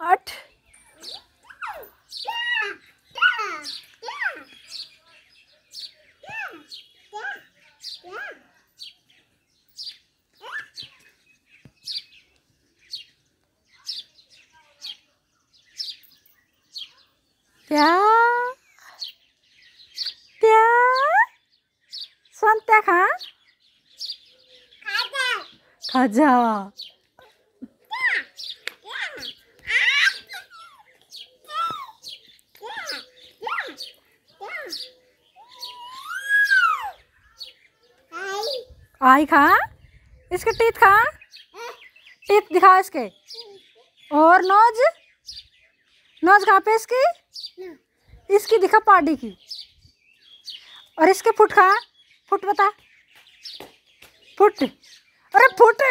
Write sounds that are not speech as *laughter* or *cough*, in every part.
आठ सन्त्या खा खजा आई खा इसके टीत खा टीत दिखा इसके और नोज नोज खा पे इसकी इसकी दिखा पार्टी की और इसके फुट खा फुट बता फुट अरे फुट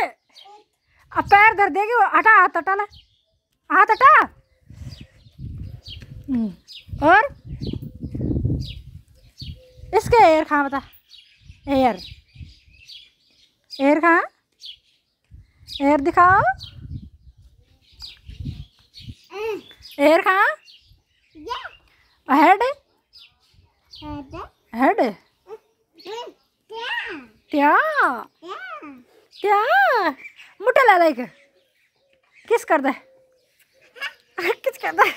अब पैर दर्द देगी वो हटा हाथ हटा ला हाथ हटा हम्म। और इसके एयर खा बता एयर एयर कहाँ एर दिखाओ एर कहाँ हेड हेड त्या त्या मुठा ला एक किस कर दे *laughs* किस कर दे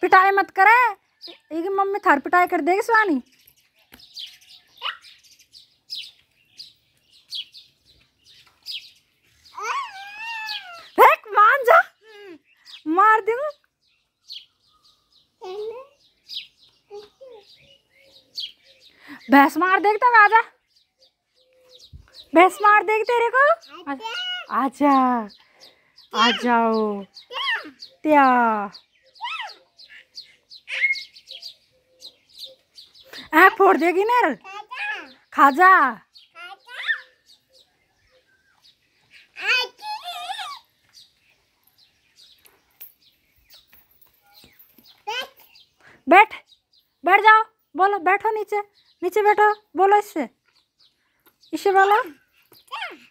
पिटाई मत करे एक मम्मी थर पिटाई कर देगी सुहानी मार भैंस मार देख तब आजा भैंस मार देख तेरे को आजा आ जाओ त्या फोड़ देगी ना खाजा बैठ बैठ जाओ बोलो बैठो नीचे नीचे बैठो बोलो इससे इससे बोलो